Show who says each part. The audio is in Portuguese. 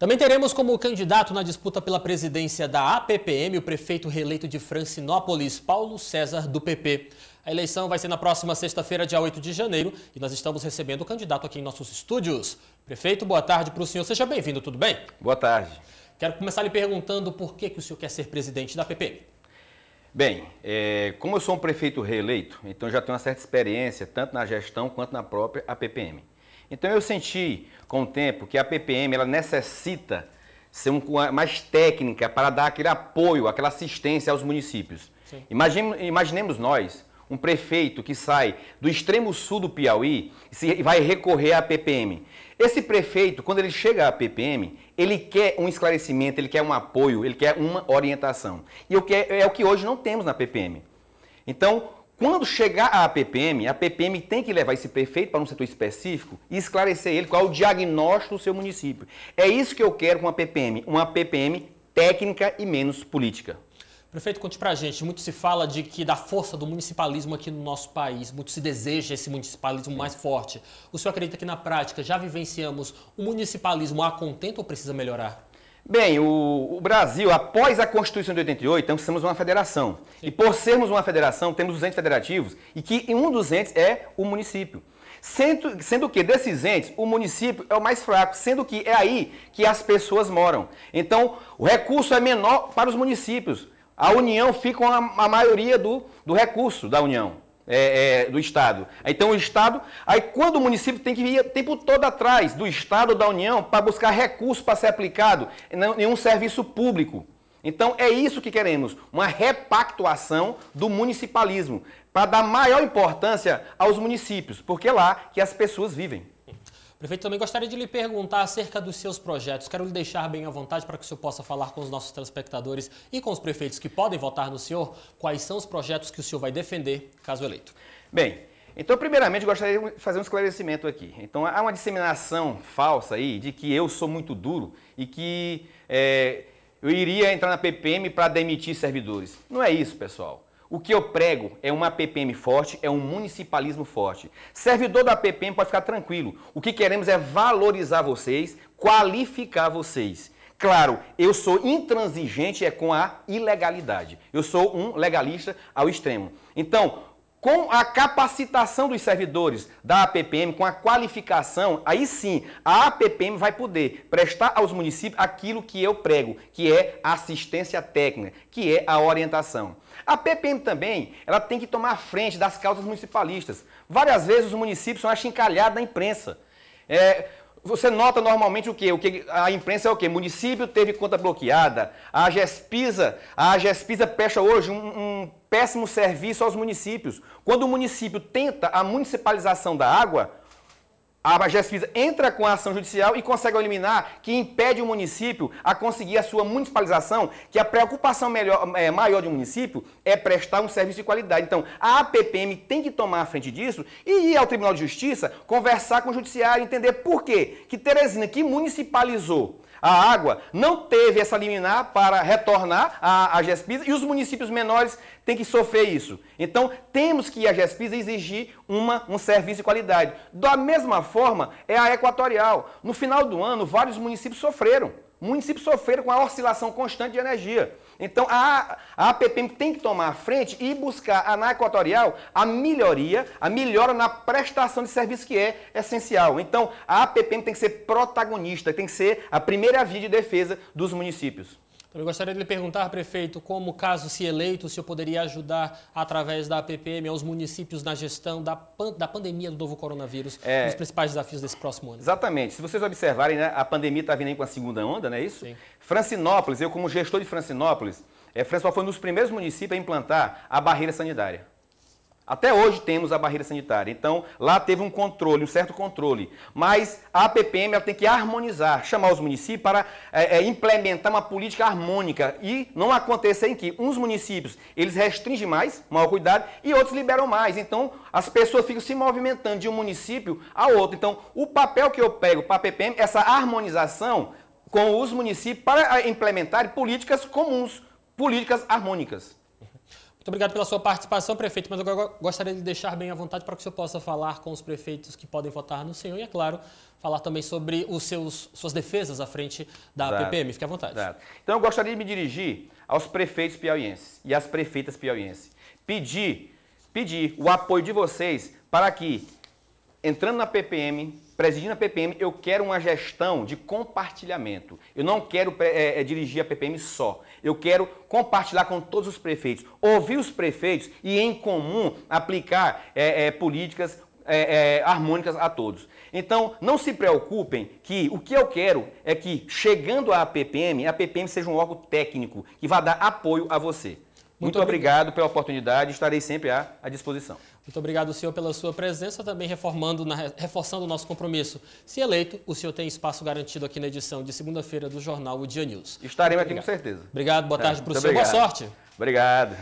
Speaker 1: Também teremos como candidato na disputa pela presidência da APPM o prefeito reeleito de Francinópolis, Paulo César, do PP. A eleição vai ser na próxima sexta-feira, dia 8 de janeiro, e nós estamos recebendo o candidato aqui em nossos estúdios. Prefeito, boa tarde para o senhor. Seja bem-vindo, tudo
Speaker 2: bem? Boa tarde.
Speaker 1: Quero começar lhe perguntando por que, que o senhor quer ser presidente da APPM.
Speaker 2: Bem, é, como eu sou um prefeito reeleito, então já tenho uma certa experiência, tanto na gestão quanto na própria APPM. Então eu senti com o tempo que a PPM ela necessita ser um, mais técnica para dar aquele apoio, aquela assistência aos municípios. Imagine, imaginemos nós um prefeito que sai do extremo sul do Piauí e vai recorrer à PPM. Esse prefeito, quando ele chega à PPM, ele quer um esclarecimento, ele quer um apoio, ele quer uma orientação. E o que é, é o que hoje não temos na PPM. Então, quando chegar a PPM, a PPM tem que levar esse prefeito para um setor específico e esclarecer ele qual é o diagnóstico do seu município. É isso que eu quero com a PPM, uma PPM técnica e menos política.
Speaker 1: Prefeito, conte pra gente. Muito se fala de que da força do municipalismo aqui no nosso país, muito se deseja esse municipalismo Sim. mais forte. O senhor acredita que na prática já vivenciamos o um municipalismo a contento ou precisa melhorar?
Speaker 2: Bem, o, o, Brasil, após a Constituição de 88, então somos uma federação. Sim. E por sermos uma federação, temos os entes federativos, e que um dos entes é o município. Sendo, sendo que desses entes, o município é o mais fraco, sendo que é aí que as pessoas moram. Então, o recurso é menor para os municípios. A União fica com a, a maioria do, do recurso da União é, é, do Estado. Então o Estado, aí quando o município tem que ir o tempo todo atrás do Estado ou da União para buscar recursos para ser aplicado em um serviço público. Então é isso que queremos, uma repactuação do municipalismo, para dar maior importância aos municípios, porque é lá que as pessoas vivem.
Speaker 1: Prefeito, também gostaria de lhe perguntar acerca dos seus projetos. Quero lhe deixar bem à vontade para que o senhor possa falar com os nossos telespectadores e com os prefeitos que podem votar no senhor quais são os projetos que o senhor vai defender caso eleito.
Speaker 2: Bem, então, primeiramente, gostaria de fazer um esclarecimento aqui. Então, há uma disseminação falsa aí de que eu sou muito duro e que é, eu iria entrar na PPM para demitir servidores. Não é isso, pessoal. O que eu prego é uma PPM forte, é um municipalismo forte. Servidor da PPM pode ficar tranquilo. O que queremos é valorizar vocês, qualificar vocês. Claro, eu sou intransigente é com a ilegalidade. Eu sou um legalista ao extremo. Então, com a capacitação dos servidores da APPM, com a qualificação, aí sim a APPM vai poder prestar aos municípios aquilo que eu prego, que é assistência técnica, que é a orientação. A PPM também, ela tem que tomar frente das causas municipalistas. Várias vezes os municípios são achincalhados na imprensa. É, você nota normalmente o quê? O que a imprensa é o quê? Município teve conta bloqueada. A Gespisa, a Gespisa fecha hoje um, um péssimo serviço aos municípios. Quando o município tenta a municipalização da água, a Bagés entra com a ação judicial e consegue eliminar que impede o município a conseguir a sua municipalização, que a preocupação melhor, é, maior município é prestar um serviço de qualidade. Então, a APPM tem que tomar a frente disso e ir ao Tribunal de Justiça, conversar com o judiciário, entender por quê que Teresina, que municipalizou a água, não teve essa liminar para retornar à GESPISA e os municípios menores tem que sofrer isso. Então, temos que a GESPIS exigir uma, um serviço de qualidade. Da mesma forma, é a Equatorial. No final do ano, vários municípios sofreram. Municípios sofreram com a oscilação constante de energia. Então, a, a APPM tem que tomar a frente e buscar na Equatorial a melhoria, a melhora na prestação de serviço que é essencial. Então, a APPM tem que ser protagonista, tem que ser a primeira via de defesa dos municípios.
Speaker 1: Também gostaria de lhe perguntar, prefeito, como, caso se eleito, o senhor poderia ajudar, através da APPM, aos municípios na gestão da, pan da pandemia do novo
Speaker 2: coronavírus, é, os principais
Speaker 1: desafios desse próximo ano?
Speaker 2: Exatamente. Se vocês observarem, né, a pandemia está vindo aí com a segunda onda, não é isso? Sim. Francinópolis, eu como gestor de Francinópolis, é, Francinópolis foi um dos primeiros municípios a implantar a barreira sanitária. Até hoje temos a barreira sanitária. Então, lá teve um controle, um certo controle. Mas a APPM tem que harmonizar, chamar os municípios para é, é, implementar uma política harmônica e não acontecer em que uns municípios eles restringem mais, maior cuidado, e outros liberam mais. Então, as pessoas ficam se movimentando de um município a outro. Então, o papel que eu pego para a APPM é essa harmonização com os municípios para é, implementar políticas comuns, políticas harmônicas.
Speaker 1: Muito obrigado pela sua participação, prefeito, mas eu gostaria de deixar bem à vontade para que o senhor possa falar com os prefeitos que podem votar no senhor e, é claro, falar também sobre os seus, suas defesas à frente
Speaker 2: da Exato. APPM. Fique à vontade. Exato. Então, eu gostaria de me dirigir aos prefeitos piauienses e às prefeitas piauienses. Pedir, pedir o apoio de vocês para que entrando na PPM, presidindo a PPM, eu quero uma gestão de compartilhamento. Eu não quero é, é, dirigir a PPM só. Eu quero compartilhar com todos os prefeitos, ouvir os prefeitos e, em comum, aplicar é, é políticas é, é, harmônicas a todos. Então, não se preocupem que o que eu quero é que, chegando à PPM, a PPM seja um órgão técnico que vá dar apoio a você. Muito, Muito obrigado pela oportunidade, estarei sempre à, à disposição.
Speaker 1: Muito obrigado, senhor, pela sua presença, também reformando, reforçando o nosso compromisso. Se eleito, o senhor tem espaço garantido aqui na edição de segunda-feira do jornal O Dia News. Estaremos aqui com certeza. Obrigado, boa é, tarde é, para o senhor. Obrigado. Boa
Speaker 2: sorte. Obrigado.